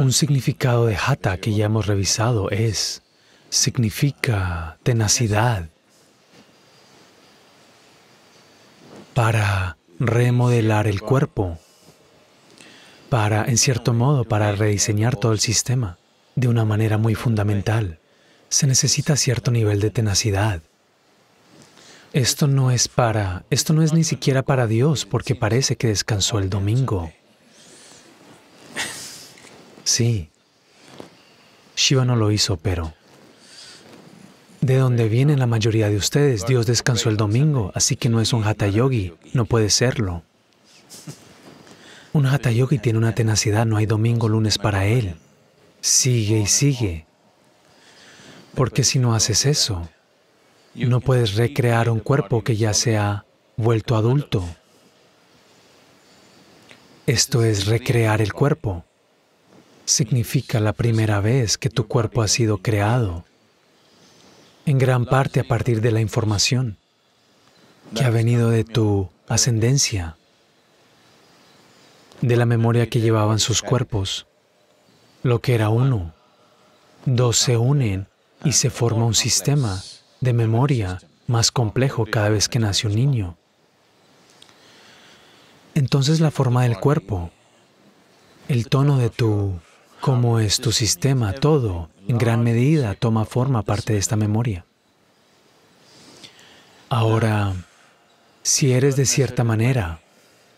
Un significado de hata que ya hemos revisado es, significa tenacidad para remodelar el cuerpo, para, en cierto modo, para rediseñar todo el sistema de una manera muy fundamental. Se necesita cierto nivel de tenacidad. Esto no es para, esto no es ni siquiera para Dios porque parece que descansó el domingo. Sí, Shiva no lo hizo, pero de donde vienen la mayoría de ustedes, Dios descansó el domingo, así que no es un hatha yogi, no puede serlo. Un hatha yogi tiene una tenacidad, no hay domingo lunes para él. Sigue y sigue. Porque si no haces eso, no puedes recrear un cuerpo que ya se ha vuelto adulto. Esto es recrear el cuerpo significa la primera vez que tu cuerpo ha sido creado, en gran parte a partir de la información que ha venido de tu ascendencia, de la memoria que llevaban sus cuerpos. Lo que era uno, dos se unen y se forma un sistema de memoria más complejo cada vez que nace un niño. Entonces la forma del cuerpo, el tono de tu cómo es tu sistema, todo, en gran medida toma forma parte de esta memoria. Ahora, si eres de cierta manera,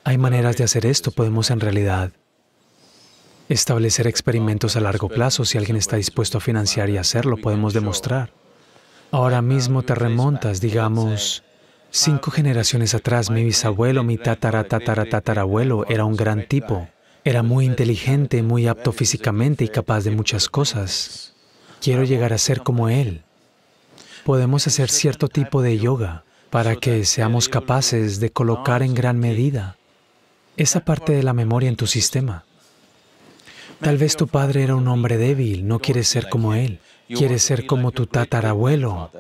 hay maneras de hacer esto, podemos en realidad establecer experimentos a largo plazo, si alguien está dispuesto a financiar y hacerlo, podemos demostrar. Ahora mismo te remontas, digamos, cinco generaciones atrás, mi bisabuelo, mi tataratataratatarabuelo era un gran tipo, era muy inteligente, muy apto físicamente y capaz de muchas cosas. Quiero llegar a ser como él. Podemos hacer cierto tipo de yoga para que seamos capaces de colocar en gran medida esa parte de la memoria en tu sistema. Tal vez tu padre era un hombre débil, no quieres ser como él, quieres ser como tu tatarabuelo.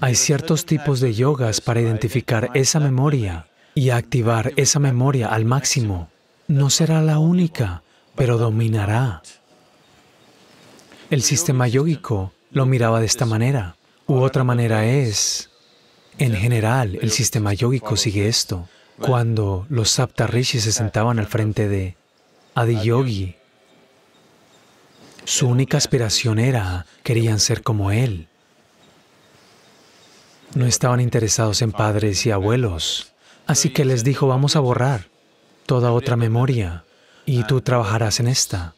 Hay ciertos tipos de yogas para identificar esa memoria y activar esa memoria al máximo. No será la única, pero dominará. El sistema yógico lo miraba de esta manera, u otra manera es, en general, el sistema yógico sigue esto. Cuando los saptarishis se sentaban al frente de Adiyogi, su única aspiración era, querían ser como él. No estaban interesados en padres y abuelos, así que les dijo, vamos a borrar toda otra memoria y tú trabajarás en esta.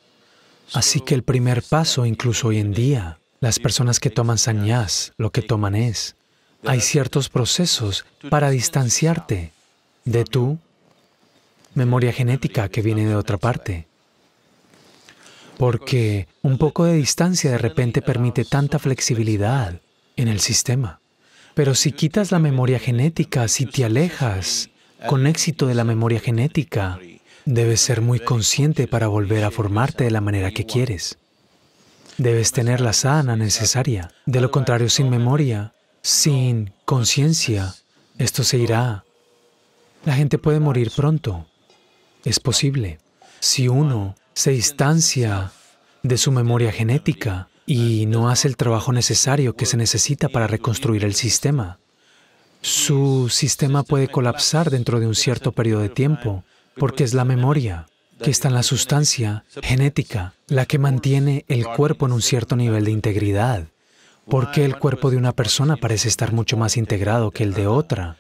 Así que el primer paso, incluso hoy en día, las personas que toman sannyas, lo que toman es, hay ciertos procesos para distanciarte de tu memoria genética que viene de otra parte. Porque un poco de distancia de repente permite tanta flexibilidad en el sistema. Pero si quitas la memoria genética, si te alejas con éxito de la memoria genética. Debes ser muy consciente para volver a formarte de la manera que quieres. Debes tener la sana necesaria. De lo contrario, sin memoria, sin conciencia, esto se irá. La gente puede morir pronto. Es posible. Si uno se distancia de su memoria genética y no hace el trabajo necesario que se necesita para reconstruir el sistema, su sistema puede colapsar dentro de un cierto periodo de tiempo, porque es la memoria, que está en la sustancia genética, la que mantiene el cuerpo en un cierto nivel de integridad. Porque el cuerpo de una persona parece estar mucho más integrado que el de otra?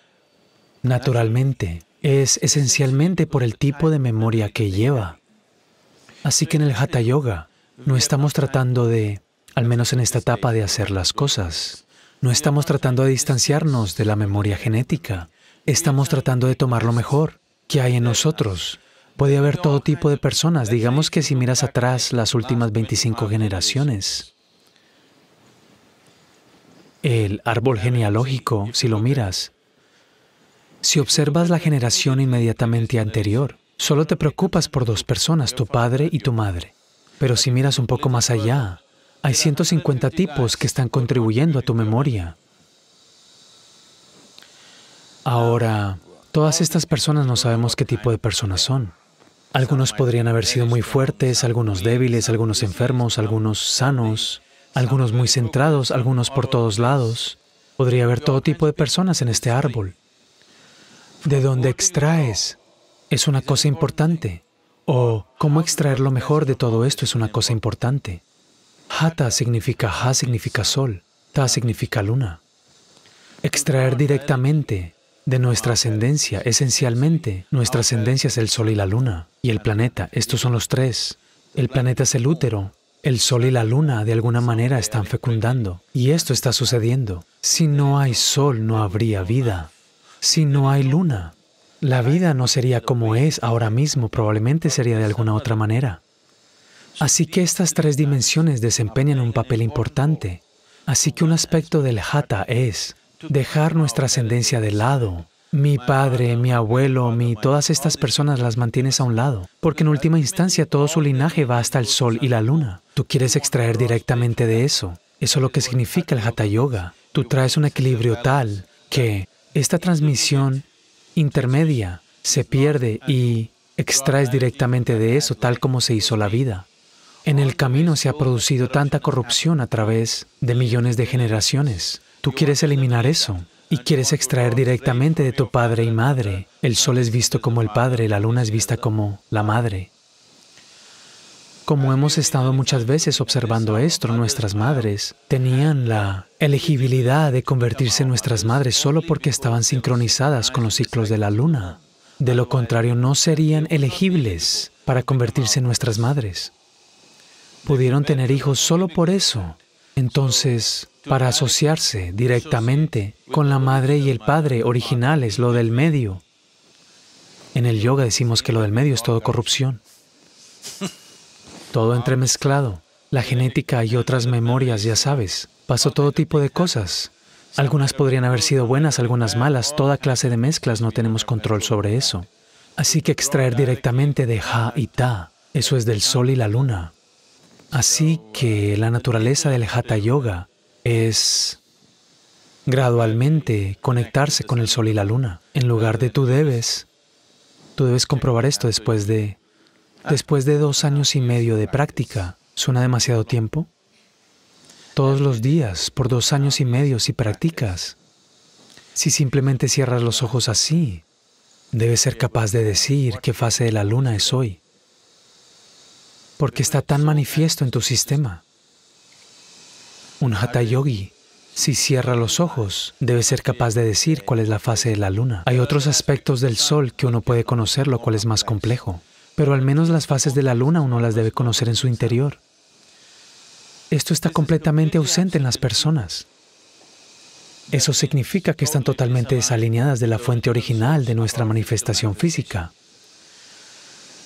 Naturalmente, es esencialmente por el tipo de memoria que lleva. Así que en el Hatha Yoga no estamos tratando de, al menos en esta etapa, de hacer las cosas. No estamos tratando de distanciarnos de la memoria genética. Estamos tratando de tomar lo mejor que hay en nosotros. Puede haber todo tipo de personas. Digamos que si miras atrás las últimas 25 generaciones, el árbol genealógico, si lo miras, si observas la generación inmediatamente anterior, solo te preocupas por dos personas, tu padre y tu madre. Pero si miras un poco más allá, hay 150 tipos que están contribuyendo a tu memoria. Ahora, todas estas personas no sabemos qué tipo de personas son. Algunos podrían haber sido muy fuertes, algunos débiles, algunos enfermos, algunos sanos, algunos muy centrados, algunos por todos lados. Podría haber todo tipo de personas en este árbol. ¿De dónde extraes? Es una cosa importante. O cómo extraer lo mejor de todo esto es una cosa importante. Hata significa ha significa sol, ta significa luna. Extraer directamente de nuestra ascendencia, esencialmente, nuestra ascendencia es el sol y la luna, y el planeta, estos son los tres. El planeta es el útero, el sol y la luna de alguna manera están fecundando, y esto está sucediendo. Si no hay sol, no habría vida. Si no hay luna, la vida no sería como es ahora mismo, probablemente sería de alguna otra manera. Así que estas tres dimensiones desempeñan un papel importante. Así que un aspecto del jata es dejar nuestra ascendencia de lado. Mi padre, mi abuelo, mi todas estas personas las mantienes a un lado, porque en última instancia todo su linaje va hasta el sol y la luna. Tú quieres extraer directamente de eso. Eso es lo que significa el hatha yoga. Tú traes un equilibrio tal que esta transmisión intermedia se pierde y extraes directamente de eso tal como se hizo la vida. En el camino se ha producido tanta corrupción a través de millones de generaciones. Tú quieres eliminar eso y quieres extraer directamente de tu padre y madre. El sol es visto como el padre, la luna es vista como la madre. Como hemos estado muchas veces observando esto, nuestras madres tenían la elegibilidad de convertirse en nuestras madres solo porque estaban sincronizadas con los ciclos de la luna. De lo contrario, no serían elegibles para convertirse en nuestras madres pudieron tener hijos solo por eso. Entonces, para asociarse directamente con la madre y el padre originales, lo del medio. En el yoga decimos que lo del medio es todo corrupción, todo entremezclado, la genética y otras memorias, ya sabes. Pasó todo tipo de cosas. Algunas podrían haber sido buenas, algunas malas, toda clase de mezclas, no tenemos control sobre eso. Así que extraer directamente de Ha y Ta, eso es del sol y la luna, Así que la naturaleza del Hatha Yoga es gradualmente conectarse con el sol y la luna. En lugar de tú debes, tú debes comprobar esto después de, después de dos años y medio de práctica. ¿Suena demasiado tiempo? Todos los días, por dos años y medio, si practicas, si simplemente cierras los ojos así, debes ser capaz de decir qué fase de la luna es hoy porque está tan manifiesto en tu sistema. Un hatha yogi, si cierra los ojos, debe ser capaz de decir cuál es la fase de la luna. Hay otros aspectos del sol que uno puede conocer, lo cual es más complejo, pero al menos las fases de la luna uno las debe conocer en su interior. Esto está completamente ausente en las personas. Eso significa que están totalmente desalineadas de la fuente original de nuestra manifestación física.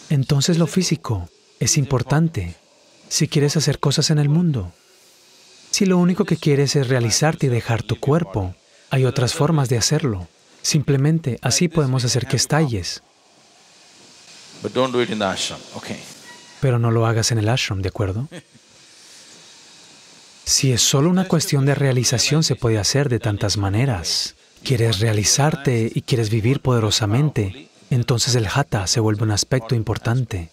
Entonces lo físico es importante si quieres hacer cosas en el mundo. Si lo único que quieres es realizarte y dejar tu cuerpo, hay otras formas de hacerlo. Simplemente así podemos hacer que estalles. Pero no lo hagas en el ashram, ¿de acuerdo? Si es solo una cuestión de realización, se puede hacer de tantas maneras. Quieres realizarte y quieres vivir poderosamente, entonces el hatha se vuelve un aspecto importante.